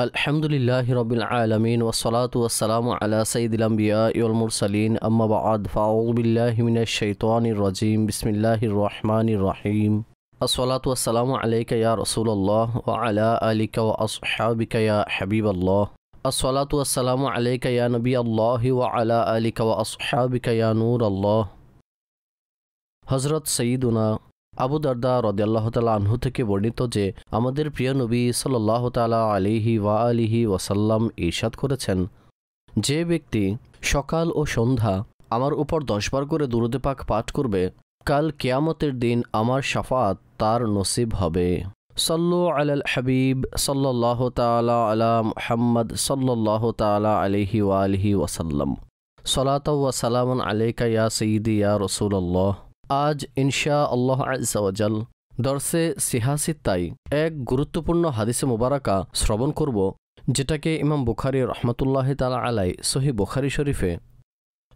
الحمد اللہ رب والصلاة والسلام المین و صلاۃ وسلّہ بعد سعید المبیا من صلیم المباََََََََََََََََََََنرضیم بسم الرحمن الصلاة والسلام وسلّہ علیہ رسول اللّہ الََََََََََََََََََََََََََََََََََََََََحبََََََََََََََََََََ حبیب اللہ اللّۃ وسلم علب اللہ نور علحبیہ حضرت سعد আবু দারদা রদাল্লাহ তালা আনহু থেকে বর্ণিত যে আমাদের প্রিয় নবী সাল্লাহ তালা আলিহি ওয়া আলিহি ওয়াসাল্লাম ইরশাদ করেছেন যে ব্যক্তি সকাল ও সন্ধ্যা আমার উপর দশবার করে দুরুদে পাক পাঠ করবে কাল কেয়ামতের দিন আমার সাফাত তার নসিব হবে সল্লু আলাল হাবিব সাল্লাহ তালা আলা মোহাম্মদ সাল্লাহ তালা আলিহি ওয়ালিহি ওয়াসাল্লাম সলাত ওয়াসালাম আলাইকা ইয়া সঈদ ইয়া রসুল্লাহ আজ ইনশা আল্লাহ আজাল দর্শে সিহাসিত্তাই এক গুরুত্বপূর্ণ হাদিসে মোবারাকা শ্রবণ করব যেটাকে ইমাম বুখারি রহমতুল্লাহ তালা আলাই সহি বুখারি শরীফে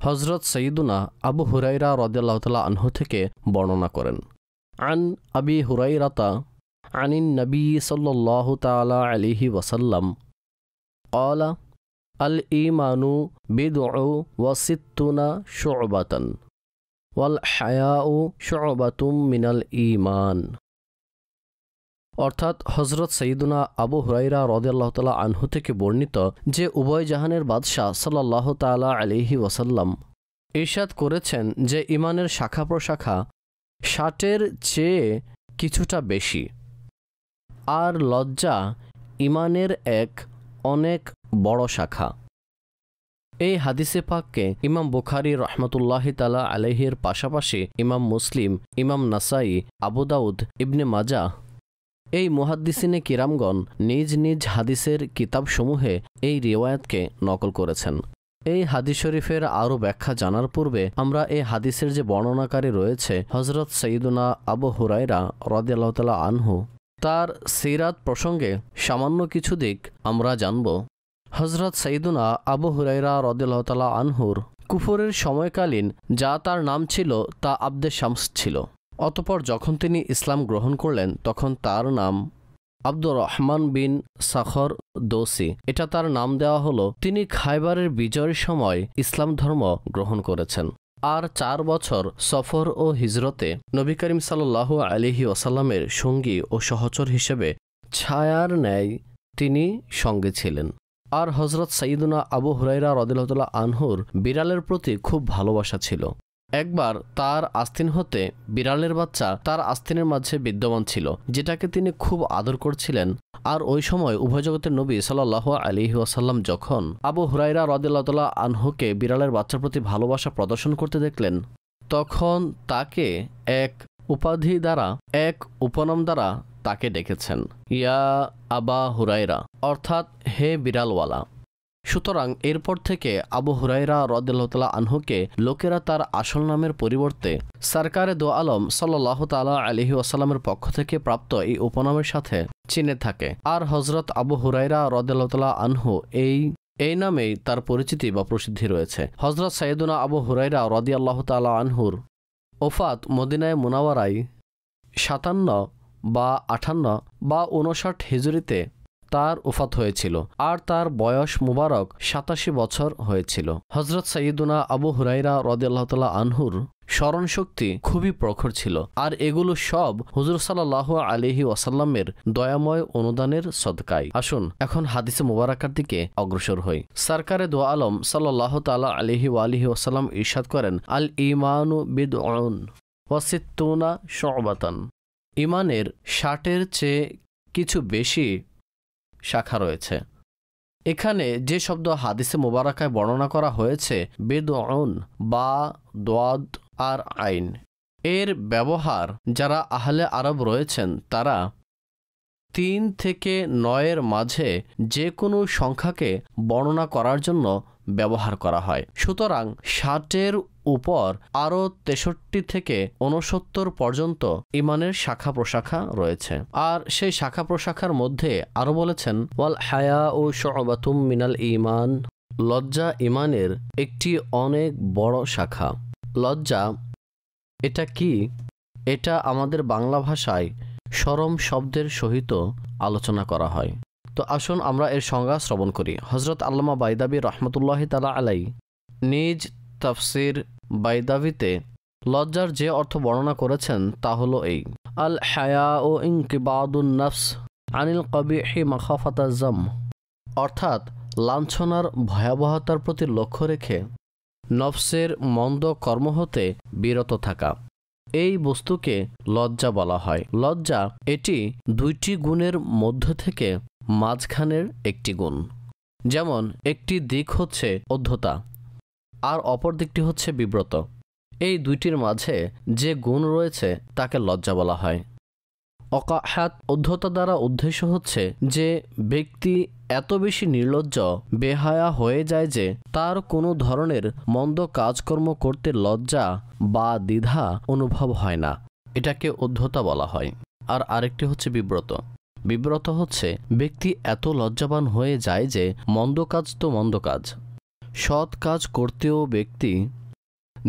হজরত সঈদুনা আবু হুরাইরা রদাল্লাহ তালা আনহু থেকে বর্ণনা করেন আন আবি হুরাইরাতা আনিন নবী সাল্লাহ তালা আলিহি ওসাল্লাম কলা আল ইমানু বিদু ওয়াসিত্তুনা শোবাতন ওয়াল হায়াউ শোবাতুম মিনাল ইমান অর্থাৎ হজরত সঈদুনা আবু হুরাইরা রদাল্লাহ তালা আনহু থেকে বর্ণিত যে উভয় জাহানের বাদশাহ সাল্লাহ তালা আলিহি ওয়াসাল্লাম ইরশাদ করেছেন যে ইমানের শাখা প্রশাখা ষাটের চেয়ে কিছুটা বেশি আর লজ্জা ইমানের এক অনেক বড় শাখা এই হাদিসে পাককে ইমাম বুখারি রহমতুল্লাহ তালা আলহির পাশাপাশি ইমাম মুসলিম ইমাম নাসাই আবুদাউদ ইবনে মাজা এই মুহাদ্দিসিনে কিরামগণ নিজ নিজ হাদিসের কিতাবসমূহে এই রিওয়ায়াতকে নকল করেছেন এই হাদিস শরীফের আরও ব্যাখ্যা জানার পূর্বে আমরা এই হাদিসের যে বর্ণনাকারী রয়েছে হজরত সঈদুনা আবু হুরাইরা রদিয়াল্লাহতালা আনহু তার সিরাত প্রসঙ্গে সামান্য কিছু দিক আমরা জানব হজরত সঈদুনা আবু হুরাইরা রদুল্লাহতালা আনহুর কুফরের সময়কালীন যা তার নাম ছিল তা আব্দে শামস ছিল অতপর যখন তিনি ইসলাম গ্রহণ করলেন তখন তার নাম আব্দুর রহমান বিন সাখর দোসি এটা তার নাম দেওয়া হলো তিনি খাইবারের বিজয়ের সময় ইসলাম ধর্ম গ্রহণ করেছেন আর চার বছর সফর ও হিজরতে নবী করিম সাল্লাহ আলিহি ওসাল্লামের সঙ্গী ও সহচর হিসেবে ছায়ার ন্যায় তিনি সঙ্গে ছিলেন আর হজরত সাইদুনা আবু হুরাইরা রদিল্লাহ আনহুর বিড়ালের প্রতি খুব ভালোবাসা ছিল একবার তার আস্তিন হতে বিড়ালের বাচ্চা তার আস্তিনের মাঝে বিদ্যমান ছিল যেটাকে তিনি খুব আদর করছিলেন আর ওই সময় উভয়জগতের নবী সাল্লাহ আলী ওয়াসাল্লাম যখন আবু হুরাইরা রদিল্লাহ আনহুকে বিড়ালের বাচ্চার প্রতি ভালোবাসা প্রদর্শন করতে দেখলেন তখন তাকে এক উপাধি দ্বারা এক উপনাম দ্বারা তাকে ডেকেছেন ইয়া আবা হুরাইরা অর্থাৎ হে বিড়ালওয়ালা সুতরাং এরপর থেকে আবু হুরাইরা রদুল্লাহ আনহুকে লোকেরা তার আসল নামের পরিবর্তে সরকারে দো আলম সাল্লাহ তালা আলহি আসালামের পক্ষ থেকে প্রাপ্ত এই উপনামের সাথে চিনে থাকে আর হজরত আবু হুরাইরা রদুল্লাহ আনহু এই এই নামেই তার পরিচিতি বা প্রসিদ্ধি রয়েছে হজরত সাইদুনা আবু হুরাইরা রদিয়াল্লাহ আল্লাহ তালা আনহুর ওফাত মদিনায় মুনাওয়ারাই সাতান্ন বা আঠান্ন বা উনষাট হিজুরিতে তার উফাত হয়েছিল আর তার বয়স মুবারক সাতাশি বছর হয়েছিল হজরত সাইদুনা আবু হুরাইরা রদাল্লাহতালা আনহুর স্মরণশক্তি খুবই প্রখর ছিল আর এগুলো সব হুজুর সাল্লাহ আলিহি ওয়াসাল্লামের দয়াময় অনুদানের সদকাই আসুন এখন হাদিসে মুবারাকার দিকে অগ্রসর হই সরকারে দোয়া আলম সাল্লাহ তাল্লাহ আলিহি আলিহি ওয়াসাল্লাম ইরশাদ করেন আল ইমানু বিদ ওয়াসিত্তুনা শবাতান ইমানের ষাটের চেয়ে কিছু বেশি শাখা রয়েছে এখানে যে শব্দ হাদিসে মোবারকায় বর্ণনা করা হয়েছে বেদন বা দোয়াদ আর আইন এর ব্যবহার যারা আহলে আরব রয়েছেন তারা তিন থেকে নয়ের মাঝে যে কোনো সংখ্যাকে বর্ণনা করার জন্য ব্যবহার করা হয় সুতরাং ষাটের উপর আরও তেষট্টি থেকে ঊনসত্তর পর্যন্ত ইমানের শাখা প্রশাখা রয়েছে আর সেই শাখা প্রশাখার মধ্যে আরও বলেছেন ওয়াল হায়া ও শবাতুম মিনাল ইমান লজ্জা ইমানের একটি অনেক বড় শাখা লজ্জা এটা কি এটা আমাদের বাংলা ভাষায় সরম শব্দের সহিত আলোচনা করা হয় তো আসুন আমরা এর সংজ্ঞা শ্রবণ করি হজরত আল্লামা বাইদাবি রহমতুল্লাহ তালা আলাই নিজ তফসির বাইদাবিতে লজ্জার যে অর্থ বর্ণনা করেছেন তা হলো এই আল হায়া ও ইনকিবাদুন নফস আনিল কবি হি মাখাফাতাজম অর্থাৎ লাঞ্ছনার ভয়াবহতার প্রতি লক্ষ্য রেখে নফসের মন্দ কর্ম হতে বিরত থাকা এই বস্তুকে লজ্জা বলা হয় লজ্জা এটি দুইটি গুণের মধ্য থেকে মাঝখানের একটি গুণ যেমন একটি দিক হচ্ছে অধ্যতা আর অপর দিকটি হচ্ছে বিব্রত এই দুইটির মাঝে যে গুণ রয়েছে তাকে লজ্জা বলা হয় অকাহাত অধ্যতা দ্বারা উদ্দেশ্য হচ্ছে যে ব্যক্তি এত বেশি নির্লজ্জ বেহায়া হয়ে যায় যে তার কোনো ধরনের মন্দ কাজকর্ম করতে লজ্জা বা দ্বিধা অনুভব হয় না এটাকে অধ্যতা বলা হয় আর আরেকটি হচ্ছে বিব্রত বিব্রত হচ্ছে ব্যক্তি এত লজ্জাবান হয়ে যায় যে মন্দ কাজ তো মন্দ কাজ সৎ কাজ করতেও ব্যক্তি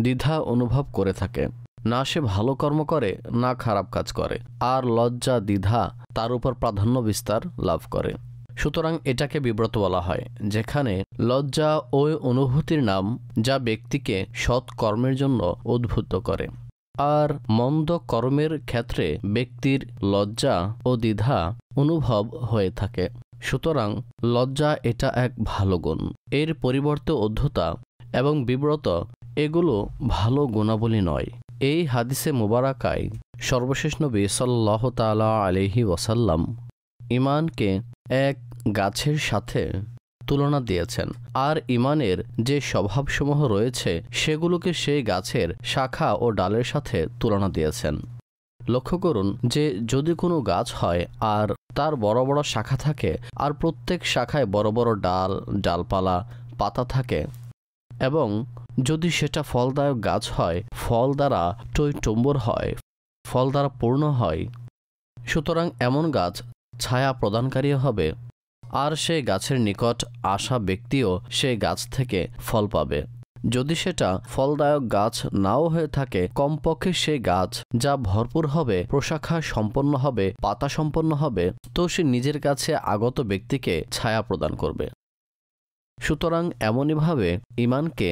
দ্বিধা অনুভব করে থাকে না সে ভালো কর্ম করে না খারাপ কাজ করে আর লজ্জা দ্বিধা তার উপর প্রাধান্য বিস্তার লাভ করে সুতরাং এটাকে বিব্রত বলা হয় যেখানে লজ্জা ওই অনুভূতির নাম যা ব্যক্তিকে সৎ কর্মের জন্য উদ্ভুত করে আর মন্দ কর্মের ক্ষেত্রে ব্যক্তির লজ্জা ও দ্বিধা অনুভব হয়ে থাকে সুতরাং লজ্জা এটা এক ভালো গুণ এর পরিবর্তে অধ্যতা এবং বিব্রত এগুলো ভালো গুণাবলী নয় এই হাদিসে মুবারাকায় সর্বশেষ নবী সাল্লাহ তালা আলহি ওয়াসাল্লাম ইমানকে এক গাছের সাথে তুলনা দিয়েছেন আর ইমানের যে স্বভাবসমূহ রয়েছে সেগুলোকে সেই গাছের শাখা ও ডালের সাথে তুলনা দিয়েছেন লক্ষ্য করুন যে যদি কোনো গাছ হয় আর তার বড় বড় শাখা থাকে আর প্রত্যেক শাখায় বড় বড় ডাল ডালপালা পাতা থাকে এবং যদি সেটা ফলদায়ক গাছ হয় ফল দ্বারা টই টম্বর হয় ফল দ্বারা পূর্ণ হয় সুতরাং এমন গাছ ছায়া প্রদানকারী হবে আর সে গাছের নিকট আসা ব্যক্তিও সে গাছ থেকে ফল পাবে যদি সেটা ফলদায়ক গাছ নাও হয়ে থাকে কমপক্ষে সে গাছ যা ভরপুর হবে প্রশাখা সম্পন্ন হবে পাতা সম্পন্ন হবে তো সে নিজের কাছে আগত ব্যক্তিকে ছায়া প্রদান করবে সুতরাং এমনইভাবে ইমানকে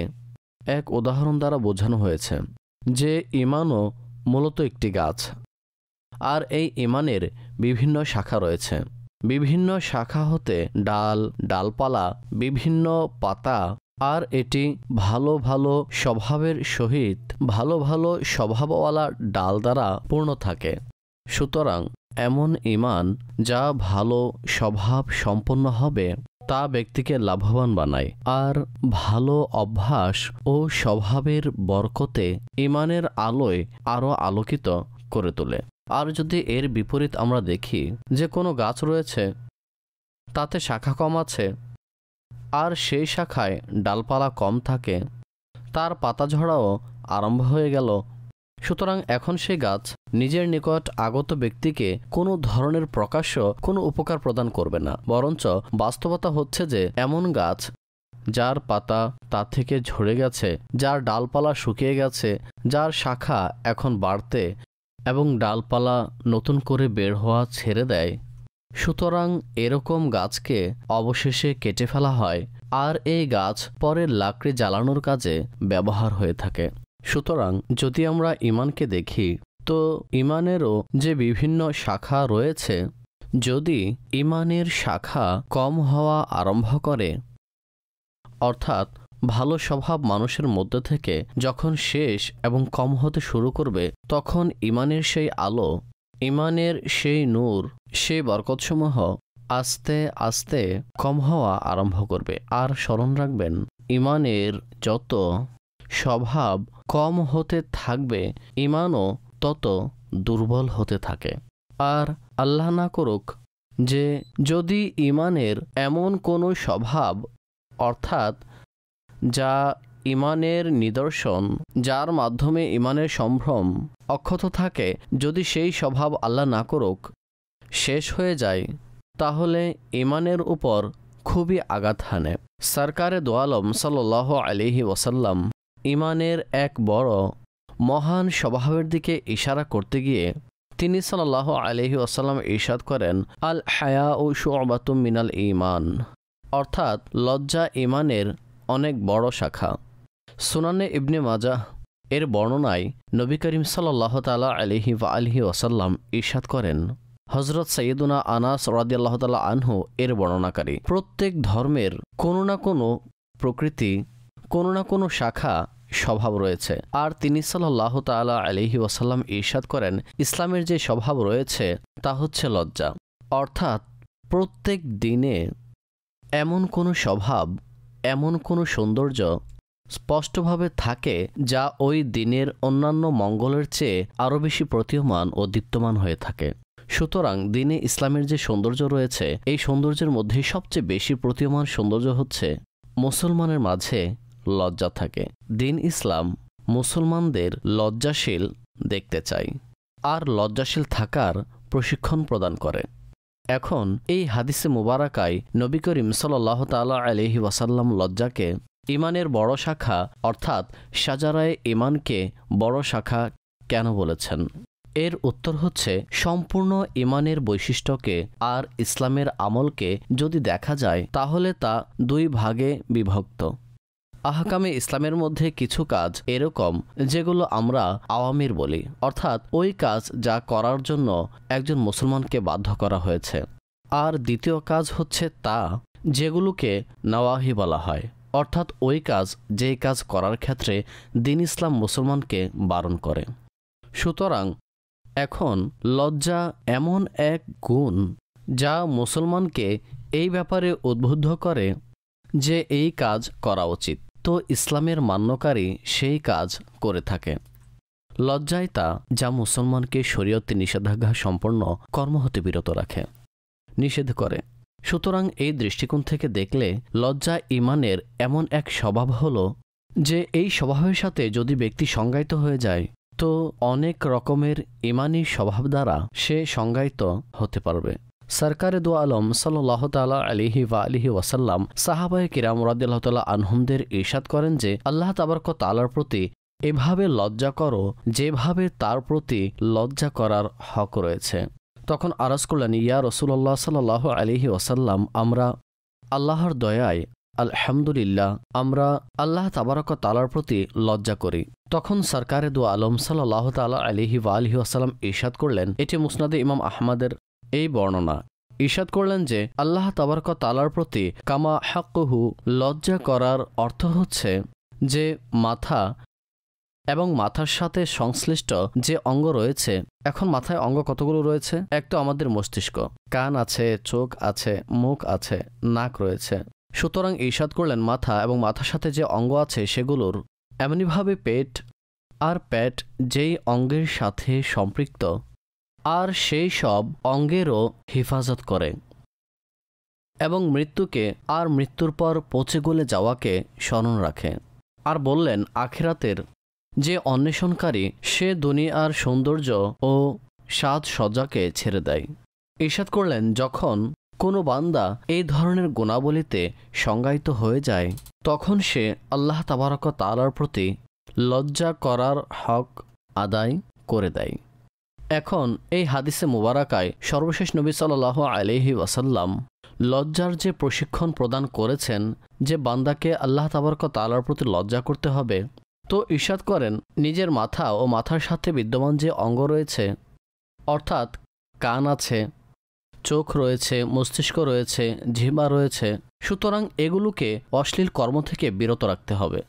এক উদাহরণ দ্বারা বোঝানো হয়েছে যে ইমানও মূলত একটি গাছ আর এই ইমানের বিভিন্ন শাখা রয়েছে বিভিন্ন শাখা হতে ডাল ডালপালা বিভিন্ন পাতা আর এটি ভালো ভালো স্বভাবের সহিত ভালো ভালো স্বভাবওয়ালা ডাল দ্বারা পূর্ণ থাকে সুতরাং এমন ইমান যা ভালো স্বভাব সম্পন্ন হবে তা ব্যক্তিকে লাভবান বানায় আর ভালো অভ্যাস ও স্বভাবের বরকতে ইমানের আলোয় আরও আলোকিত করে তোলে আর যদি এর বিপরীত আমরা দেখি যে কোনো গাছ রয়েছে তাতে শাখা কম আছে আর সেই শাখায় ডালপালা কম থাকে তার পাতা ঝরাও আরম্ভ হয়ে গেল সুতরাং এখন সে গাছ নিজের নিকট আগত ব্যক্তিকে কোনো ধরনের প্রকাশ্য কোনো উপকার প্রদান করবে না বরঞ্চ বাস্তবতা হচ্ছে যে এমন গাছ যার পাতা তা থেকে ঝরে গেছে যার ডালপালা শুকিয়ে গেছে যার শাখা এখন বাড়তে এবং ডালপালা নতুন করে বের হওয়া ছেড়ে দেয় সুতরাং এরকম গাছকে অবশেষে কেটে ফেলা হয় আর এই গাছ পরের লাকড়ি জ্বালানোর কাজে ব্যবহার হয়ে থাকে সুতরাং যদি আমরা ইমানকে দেখি তো ইমানেরও যে বিভিন্ন শাখা রয়েছে যদি ইমানের শাখা কম হওয়া আরম্ভ করে অর্থাৎ ভালো স্বভাব মানুষের মধ্যে থেকে যখন শেষ এবং কম হতে শুরু করবে তখন ইমানের সেই আলো ইমানের সেই নূর সেই বরকতসমূহ আস্তে আস্তে কম হওয়া আরম্ভ করবে আর স্মরণ রাখবেন ইমানের যত স্বভাব কম হতে থাকবে ইমানও তত দুর্বল হতে থাকে আর আল্লাহ না করুক যে যদি ইমানের এমন কোনো স্বভাব অর্থাৎ যা ইমানের নিদর্শন যার মাধ্যমে ইমানের সম্ভ্রম অক্ষত থাকে যদি সেই স্বভাব আল্লাহ না করুক শেষ হয়ে যায় তাহলে ইমানের উপর খুবই আঘাত হানে সরকারে দোয়ালম সাল আলিহি ওসাল্লাম ইমানের এক বড় মহান স্বভাবের দিকে ইশারা করতে গিয়ে তিনি সাল্লাহ আলহি ওসাল্লাম ইশাদ করেন আল হায়া ও সুবাত মিনাল ইমান অর্থাৎ লজ্জা ইমানের অনেক বড় শাখা সুনানে ইবনে মাজাহ এর বর্ণনায় নবী করিম সাল্লাহ তালা আলহি বা আলহি ওসাল্লাম ইশাদ করেন হজরত সৈয়দুনা আনাস রাদিয়াল্লাহ তাল্লা আনহু এর বর্ণনাকারী প্রত্যেক ধর্মের কোনো না কোনো প্রকৃতি কোনো না কোনো শাখা স্বভাব রয়েছে আর তিনি সাল্লাহ তালা আলহি ওয়াসাল্লাম ইরশাদ করেন ইসলামের যে স্বভাব রয়েছে তা হচ্ছে লজ্জা অর্থাৎ প্রত্যেক দিনে এমন কোনো স্বভাব এমন কোনো সৌন্দর্য স্পষ্টভাবে থাকে যা ওই দিনের অন্যান্য মঙ্গলের চেয়ে আরও বেশি প্রতীয়মান ও দীপ্তমান হয়ে থাকে সুতরাং দিনে ইসলামের যে সৌন্দর্য রয়েছে এই সৌন্দর্যের মধ্যে সবচেয়ে বেশি প্রতীয়মান সৌন্দর্য হচ্ছে মুসলমানের মাঝে লজ্জা থাকে দিন ইসলাম মুসলমানদের লজ্জাশীল দেখতে চাই আর লজ্জাশীল থাকার প্রশিক্ষণ প্রদান করে এখন এই হাদিসে মুবারাকায় নবী করিম সাল্লাহ তালা আলহি ওয়াসাল্লাম লজ্জাকে ইমানের বড় শাখা অর্থাৎ সাজারায় ইমানকে বড় শাখা কেন বলেছেন এর উত্তর হচ্ছে সম্পূর্ণ ইমানের বৈশিষ্ট্যকে আর ইসলামের আমলকে যদি দেখা যায় তাহলে তা দুই ভাগে বিভক্ত আহকামে ইসলামের মধ্যে কিছু কাজ এরকম যেগুলো আমরা আওয়ামীর বলি অর্থাৎ ওই কাজ যা করার জন্য একজন মুসলমানকে বাধ্য করা হয়েছে আর দ্বিতীয় কাজ হচ্ছে তা যেগুলোকে নওয়াহি বলা হয় অর্থাৎ ওই কাজ যেই কাজ করার ক্ষেত্রে দিন ইসলাম মুসলমানকে বারণ করে সুতরাং এখন লজ্জা এমন এক গুণ যা মুসলমানকে এই ব্যাপারে উদ্বুদ্ধ করে যে এই কাজ করা উচিত তো ইসলামের মান্যকারী সেই কাজ করে থাকে লজ্জায় তা যা মুসলমানকে শরীয়তে নিষেধাজ্ঞা সম্পন্ন কর্ম হতে বিরত রাখে নিষেধ করে সুতরাং এই দৃষ্টিকোণ থেকে দেখলে লজ্জা ইমানের এমন এক স্বভাব হল যে এই স্বভাবের সাথে যদি ব্যক্তি সংজ্ঞায়িত হয়ে যায় তো অনেক রকমের ইমানি স্বভাব দ্বারা সে সংজ্ঞায়িত হতে পারবে সরকারে দু আলম সাল্লাহ তালা আলিহি বা আলিহি ওয়াসাল্লাম সাহাবায় কিরাম রাদিল্লাহ তালা আনহুমদের ইরশাদ করেন যে আল্লাহ তাবারক তালার প্রতি এভাবে লজ্জা করো যেভাবে তার প্রতি লজ্জা করার হক রয়েছে তখন আরজ করলেন ইয়া রসুল্লাহ সাল্লাহ আলিহি ওয়াসাল্লাম আমরা আল্লাহর দয়ায় আলহামদুলিল্লাহ আমরা আল্লাহ তাবারক তালার প্রতি লজ্জা করি তখন সরকারে দু আলম সাল্লাহ তালা আলিহি ওয়া আলহি আসালাম ইশাদ করলেন এটি মুসনাদে ইমাম আহমদের এই বর্ণনা ইশাদ করলেন যে আল্লাহ তাবারক তালার প্রতি কামা হাক্কহু লজ্জা করার অর্থ হচ্ছে যে মাথা এবং মাথার সাথে সংশ্লিষ্ট যে অঙ্গ রয়েছে এখন মাথায় অঙ্গ কতগুলো রয়েছে এক তো আমাদের মস্তিষ্ক কান আছে চোখ আছে মুখ আছে নাক রয়েছে সুতরাং ঈর্ষাদ করলেন মাথা এবং মাথার সাথে যে অঙ্গ আছে সেগুলোর এমনিভাবে পেট আর প্যাট যেই অঙ্গের সাথে সম্পৃক্ত আর সেই সব অঙ্গেরও হেফাজত করে এবং মৃত্যুকে আর মৃত্যুর পর পচে গলে যাওয়াকে স্মরণ রাখে আর বললেন আখেরাতের যে অন্বেষণকারী সে দুনিয়ার সৌন্দর্য ও সাজসজ্জাকে ছেড়ে দেয় ইশাদ করলেন যখন কোনো বান্দা এই ধরনের গুণাবলীতে সংজ্ঞায়িত হয়ে যায় তখন সে আল্লাহ তাবারক তালার প্রতি লজ্জা করার হক আদায় করে দেয় এখন এই হাদিসে মুবারাকায় সর্বশেষ নবী সাল্লাহ আলিহি ওয়াসাল্লাম লজ্জার যে প্রশিক্ষণ প্রদান করেছেন যে বান্দাকে আল্লাহ তাবারক তালার প্রতি লজ্জা করতে হবে তো ঈর্ষাদ করেন নিজের মাথা ও মাথার সাথে বিদ্যমান যে অঙ্গ রয়েছে অর্থাৎ কান আছে চোখ রয়েছে মস্তিষ্ক রয়েছে ঝিমা রয়েছে সুতরাং এগুলোকে অশ্লীল কর্ম থেকে বিরত রাখতে হবে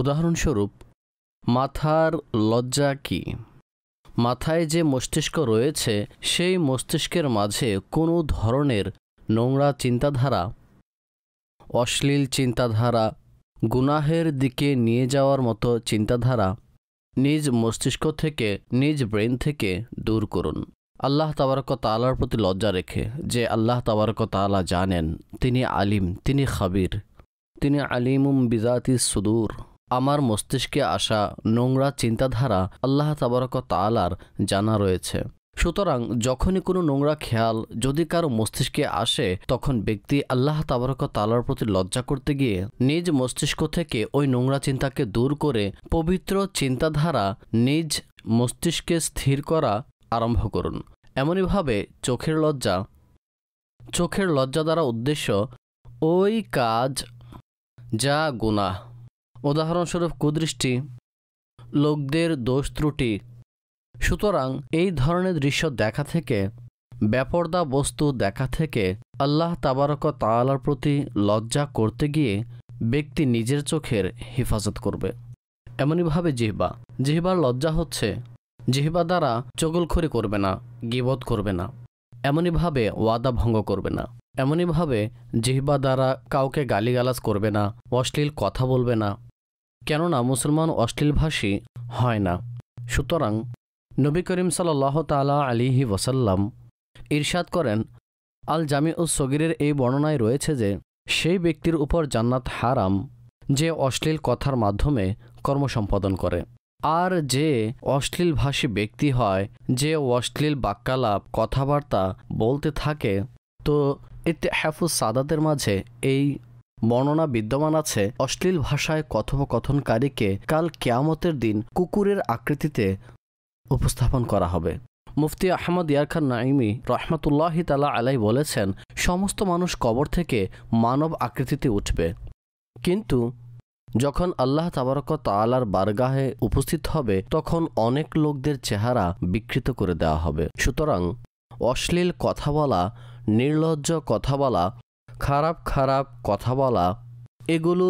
উদাহরণস্বরূপ মাথার লজ্জা কি মাথায় যে মস্তিষ্ক রয়েছে সেই মস্তিষ্কের মাঝে কোনো ধরনের নোংরা চিন্তাধারা অশ্লীল চিন্তাধারা গুনাহের দিকে নিয়ে যাওয়ার মতো চিন্তাধারা নিজ মস্তিষ্ক থেকে নিজ ব্রেন থেকে দূর করুন আল্লাহ তাবারক তালার প্রতি লজ্জা রেখে যে আল্লাহ তাবারক তালা জানেন তিনি আলিম তিনি খাবির তিনি আলিমুম বিজাতি সুদূর আমার মস্তিষ্কে আসা নোংরা চিন্তাধারা আল্লাহ তাবারক তালার জানা রয়েছে সুতরাং যখনই কোনো নোংরা খেয়াল যদি কারো মস্তিষ্কে আসে তখন ব্যক্তি আল্লাহ তাবারক তালার প্রতি লজ্জা করতে গিয়ে নিজ মস্তিষ্ক থেকে ওই নোংরা চিন্তাকে দূর করে পবিত্র চিন্তাধারা নিজ মস্তিষ্কে স্থির করা আরম্ভ করুন এমনইভাবে চোখের লজ্জা চোখের লজ্জা দ্বারা উদ্দেশ্য ওই কাজ যা গুণা উদাহরণস্বরূপ কুদৃষ্টি লোকদের দোষ ত্রুটি সুতরাং এই ধরনের দৃশ্য দেখা থেকে ব্যাপরদা বস্তু দেখা থেকে আল্লাহ তাবারক তালার প্রতি লজ্জা করতে গিয়ে ব্যক্তি নিজের চোখের হেফাজত করবে এমনইভাবে জিহবা জিহবার লজ্জা হচ্ছে জিহিবা দ্বারা চগলখড়ি করবে না গিবত করবে না এমনইভাবে ওয়াদা ভঙ্গ করবে না এমনইভাবে জিহ্বা দ্বারা কাউকে গালিগালাজ করবে না অশ্লীল কথা বলবে না কেননা মুসলমান অশ্লীলভাষী হয় না সুতরাং নবী করিম সাল্লাহ তালা আলিহি ওসাল্লাম ইরশাদ করেন আল জামি উস সগিরের এই বর্ণনায় রয়েছে যে সেই ব্যক্তির উপর জান্নাত হারাম যে অশ্লীল কথার মাধ্যমে কর্মসম্পাদন করে আর যে অশ্লীল ভাষী ব্যক্তি হয় যে অশ্লীল বাক্যালাপ কথাবার্তা বলতে থাকে তো এতে হাফুজ সাদাতের মাঝে এই বর্ণনা বিদ্যমান আছে অশ্লীল ভাষায় কথোপকথনকারীকে কাল কেয়ামতের দিন কুকুরের আকৃতিতে উপস্থাপন করা হবে মুফতি আহমদ ইয়ারখান নাইমি রহমতুল্লাহি তালা আলাই বলেছেন সমস্ত মানুষ কবর থেকে মানব আকৃতিতে উঠবে কিন্তু যখন আল্লাহ তাবারক তালার বারগাহে উপস্থিত হবে তখন অনেক লোকদের চেহারা বিকৃত করে দেওয়া হবে সুতরাং অশ্লীল কথা বলা নির্লজ্জ কথা বলা খারাপ খারাপ কথা বলা এগুলো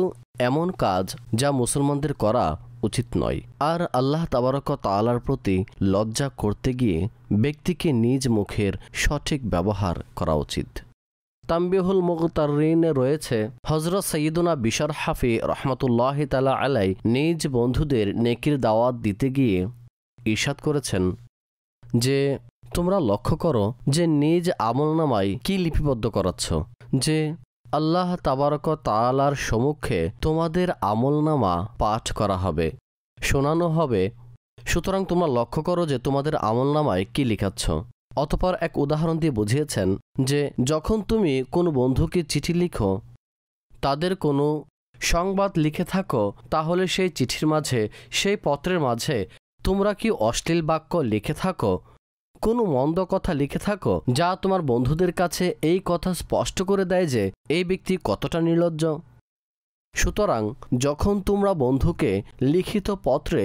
এমন কাজ যা মুসলমানদের করা উচিত নয় আর আল্লাহ তাবারক তালার প্রতি লজ্জা করতে গিয়ে ব্যক্তিকে নিজ মুখের সঠিক ব্যবহার করা উচিত তাম্বিহুল মুগতারিনে রয়েছে হজরত সঈদুনা বিশর হাফি রহমতুল্লাহ তালা আলাই নিজ বন্ধুদের নেকির দাওয়াত দিতে গিয়ে ইশাদ করেছেন যে তোমরা লক্ষ্য করো যে নিজ আমলনামায় কি লিপিবদ্ধ করাচ্ছ যে আল্লাহ তাবারক তালার সম্মুখে তোমাদের আমলনামা পাঠ করা হবে শোনানো হবে সুতরাং তোমরা লক্ষ্য করো যে তোমাদের আমলনামায় কি লিখাচ্ছ অতপর এক উদাহরণ দিয়ে বুঝিয়েছেন যে যখন তুমি কোনো বন্ধুকে চিঠি লিখো তাদের কোনো সংবাদ লিখে থাকো তাহলে সেই চিঠির মাঝে সেই পত্রের মাঝে তোমরা কি অশ্লীল বাক্য লিখে থাকো কোনো মন্দ কথা লিখে থাকো যা তোমার বন্ধুদের কাছে এই কথা স্পষ্ট করে দেয় যে এই ব্যক্তি কতটা নির্লজ্জ সুতরাং যখন তোমরা বন্ধুকে লিখিত পত্রে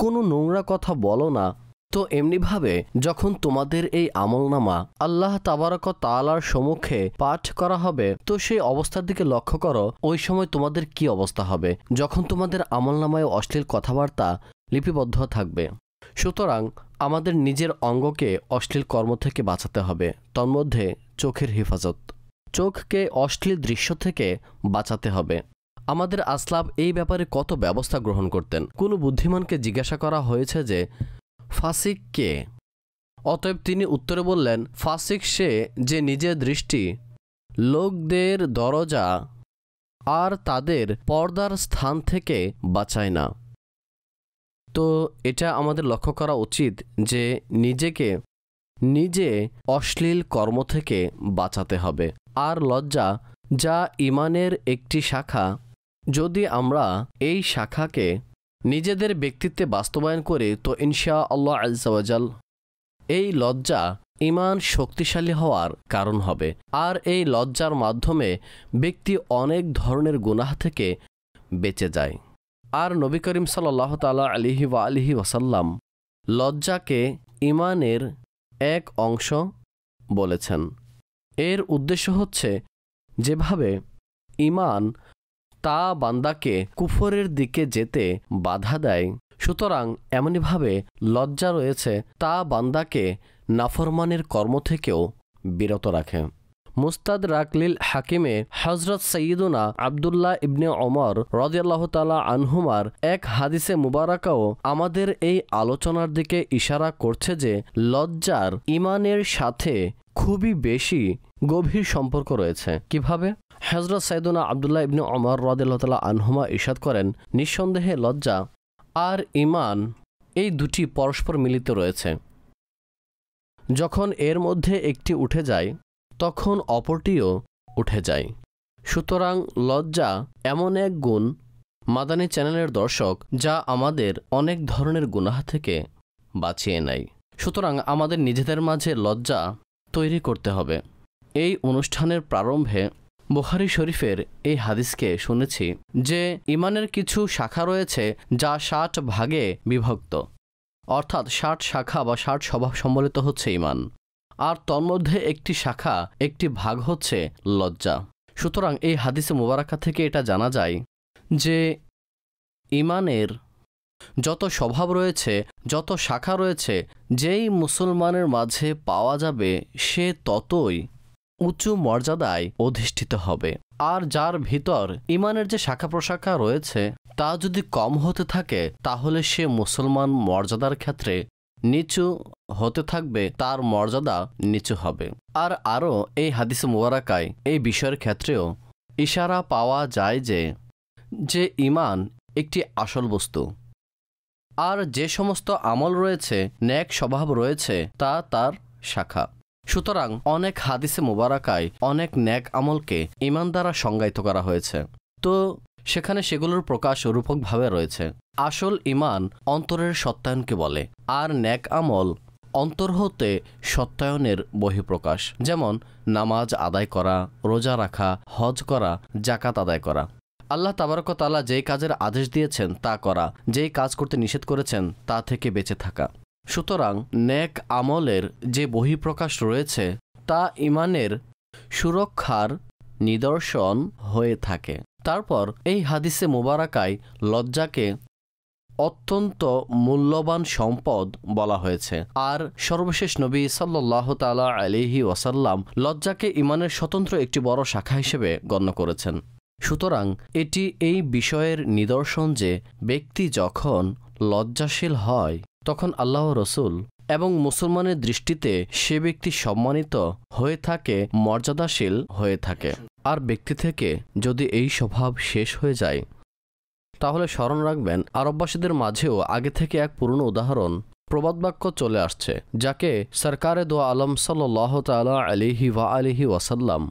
কোনো নোংরা কথা বলো না তো এমনিভাবে যখন তোমাদের এই আমলনামা আল্লাহ তাবারক তালার সম্মুখে পাঠ করা হবে তো সেই অবস্থার দিকে লক্ষ্য করো ওই সময় তোমাদের কি অবস্থা হবে যখন তোমাদের আমলনামায় অশ্লীল কথাবার্তা লিপিবদ্ধ থাকবে সুতরাং আমাদের নিজের অঙ্গকে অশ্লীল কর্ম থেকে বাঁচাতে হবে তন্মধ্যে চোখের হেফাজত চোখকে অশ্লীল দৃশ্য থেকে বাঁচাতে হবে আমাদের আসলাব এই ব্যাপারে কত ব্যবস্থা গ্রহণ করতেন কোনো বুদ্ধিমানকে জিজ্ঞাসা করা হয়েছে যে ফাসিক কে অতএব তিনি উত্তরে বললেন ফাসিক সে যে নিজের দৃষ্টি লোকদের দরজা আর তাদের পর্দার স্থান থেকে বাঁচায় না তো এটা আমাদের লক্ষ্য করা উচিত যে নিজেকে নিজে অশ্লীল কর্ম থেকে বাঁচাতে হবে আর লজ্জা যা ইমানের একটি শাখা যদি আমরা এই শাখাকে নিজেদের ব্যক্তিত্বে বাস্তবায়ন করে তো ইনশা আল্লাহ আজাল এই লজ্জা ইমান শক্তিশালী হওয়ার কারণ হবে আর এই লজ্জার মাধ্যমে ব্যক্তি অনেক ধরনের গুনাহ থেকে বেঁচে যায় আর নবী করিম সাল্লাহ তালা আলিহি ওয়া আলিহি ওয়াসাল্লাম লজ্জাকে ইমানের এক অংশ বলেছেন এর উদ্দেশ্য হচ্ছে যেভাবে ইমান তা বান্দাকে কুফরের দিকে যেতে বাধা দেয় সুতরাং এমনইভাবে লজ্জা রয়েছে তা বান্দাকে নাফরমানের কর্ম থেকেও বিরত রাখে মুস্তাদ রাকলিল হাকিমে হজরত সঈদুনা আবদুল্লাহ ইবনে অমর রদিয়াল্লাহ তালা আনহুমার এক হাদিসে মুবারাকাও আমাদের এই আলোচনার দিকে ইশারা করছে যে লজ্জার ইমানের সাথে খুবই বেশি গভীর সম্পর্ক রয়েছে কিভাবে হজরত সাইদুনা আবদুল্লাহ ইবনু অমর রদাল্লা আনহুমা ইশাদ করেন নিঃসন্দেহে লজ্জা আর ইমান এই দুটি পরস্পর মিলিত রয়েছে যখন এর মধ্যে একটি উঠে যায় তখন অপরটিও উঠে যায় সুতরাং লজ্জা এমন এক গুণ মাদানী চ্যানেলের দর্শক যা আমাদের অনেক ধরনের গুনাহ থেকে বাঁচিয়ে নেয় সুতরাং আমাদের নিজেদের মাঝে লজ্জা তৈরি করতে হবে এই অনুষ্ঠানের প্রারম্ভে বুখারি শরীফের এই হাদিসকে শুনেছি যে ইমানের কিছু শাখা রয়েছে যা ষাট ভাগে বিভক্ত অর্থাৎ ষাট শাখা বা ষাট স্বভাব সম্বলিত হচ্ছে ইমান আর তন্মধ্যে একটি শাখা একটি ভাগ হচ্ছে লজ্জা সুতরাং এই হাদিসে মোবারকা থেকে এটা জানা যায় যে ইমানের যত স্বভাব রয়েছে যত শাখা রয়েছে যেই মুসলমানের মাঝে পাওয়া যাবে সে ততই উঁচু মর্যাদায় অধিষ্ঠিত হবে আর যার ভিতর ইমানের যে শাখা প্রশাখা রয়েছে তা যদি কম হতে থাকে তাহলে সে মুসলমান মর্যাদার ক্ষেত্রে নিচু হতে থাকবে তার মর্যাদা নিচু হবে আর আরও এই হাদিস মোবারাকায় এই বিষয়ের ক্ষেত্রেও ইশারা পাওয়া যায় যে যে ইমান একটি আসল বস্তু আর যে সমস্ত আমল রয়েছে ন্যাক স্বভাব রয়েছে তা তার শাখা সুতরাং অনেক হাদিসে মোবারাকায় অনেক ন্যাক আমলকে ইমান দ্বারা সংজ্ঞায়িত করা হয়েছে তো সেখানে সেগুলোর প্রকাশ রূপকভাবে রয়েছে আসল ইমান অন্তরের সত্যায়নকে বলে আর ন্যাক আমল অন্তর হতে সত্যায়নের বহিঃপ্রকাশ যেমন নামাজ আদায় করা রোজা রাখা হজ করা জাকাত আদায় করা আল্লাহ তাবারকতালা যেই কাজের আদেশ দিয়েছেন তা করা যেই কাজ করতে নিষেধ করেছেন তা থেকে বেঁচে থাকা সুতরাং ন্যাক আমলের যে বহিঃপ্রকাশ রয়েছে তা ইমানের সুরক্ষার নিদর্শন হয়ে থাকে তারপর এই হাদিসে মুবারাকায় লজ্জাকে অত্যন্ত মূল্যবান সম্পদ বলা হয়েছে আর সর্বশেষ নবী সাল্লাহ তালা আলিহি ওয়াসাল্লাম লজ্জাকে ইমানের স্বতন্ত্র একটি বড় শাখা হিসেবে গণ্য করেছেন সুতরাং এটি এই বিষয়ের নিদর্শন যে ব্যক্তি যখন লজ্জাশীল হয় তখন আল্লাহ রসুল এবং মুসলমানের দৃষ্টিতে সে ব্যক্তি সম্মানিত হয়ে থাকে মর্যাদাশীল হয়ে থাকে আর ব্যক্তি থেকে যদি এই স্বভাব শেষ হয়ে যায় তাহলে স্মরণ রাখবেন আরববাসীদের মাঝেও আগে থেকে এক পুরনো উদাহরণ প্রবাদ বাক্য চলে আসছে যাকে সরকারে দোয়া আলম সাল্লাহ তালা আলিহি ওয়া আলিহি ওয়াসাল্লাম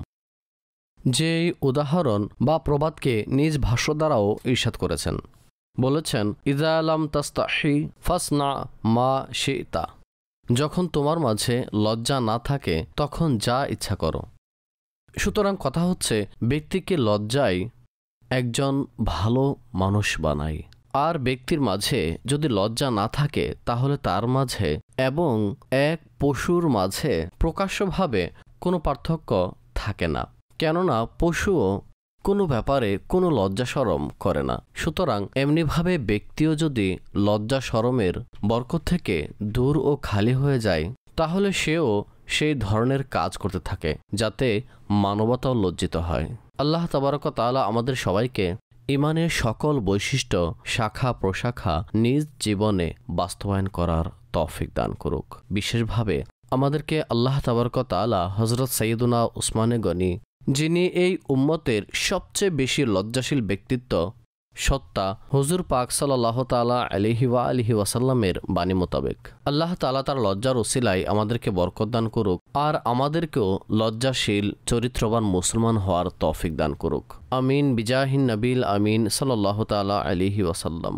যে উদাহরণ বা প্রবাদকে নিজ ভাষ্য দ্বারাও ঈর্ষাদ করেছেন বলেছেন ইদালাম তাস্তাহি ফাসনা মা শেতা যখন তোমার মাঝে লজ্জা না থাকে তখন যা ইচ্ছা করো সুতরাং কথা হচ্ছে ব্যক্তিকে লজ্জায় একজন ভালো মানুষ বানায় আর ব্যক্তির মাঝে যদি লজ্জা না থাকে তাহলে তার মাঝে এবং এক পশুর মাঝে প্রকাশ্যভাবে কোনো পার্থক্য থাকে না কেননা পশুও কোনো ব্যাপারে কোনো লজ্জা সরম করে না সুতরাং এমনিভাবে ব্যক্তিও যদি লজ্জা সরমের বরকত থেকে দূর ও খালি হয়ে যায় তাহলে সেও সেই ধরনের কাজ করতে থাকে যাতে মানবতাও লজ্জিত হয় আল্লাহ তাবারক তালা আমাদের সবাইকে ইমানের সকল বৈশিষ্ট্য শাখা প্রশাখা নিজ জীবনে বাস্তবায়ন করার তফিক দান করুক বিশেষভাবে আমাদেরকে আল্লাহ তাবারক হজরত সঈদুনা উসমানে গনি যিনি এই উম্মতের সবচেয়ে বেশি লজ্জাশীল ব্যক্তিত্ব সত্তা হুজুর পাক সাল্লাহ তালা আলিহিওয়া আলিহি ওয়াসাল্লামের বাণী মোতাবেক আল্লাহ তালা তার লজ্জার ওসিলাই আমাদেরকে বরকদান করুক আর আমাদেরকেও লজ্জাশীল চরিত্রবান মুসলমান হওয়ার তৌফিক দান করুক আমিন বিজাহিন নবীল আমিন সাল্লাহ তালা আলিহি ওয়াসাল্লাম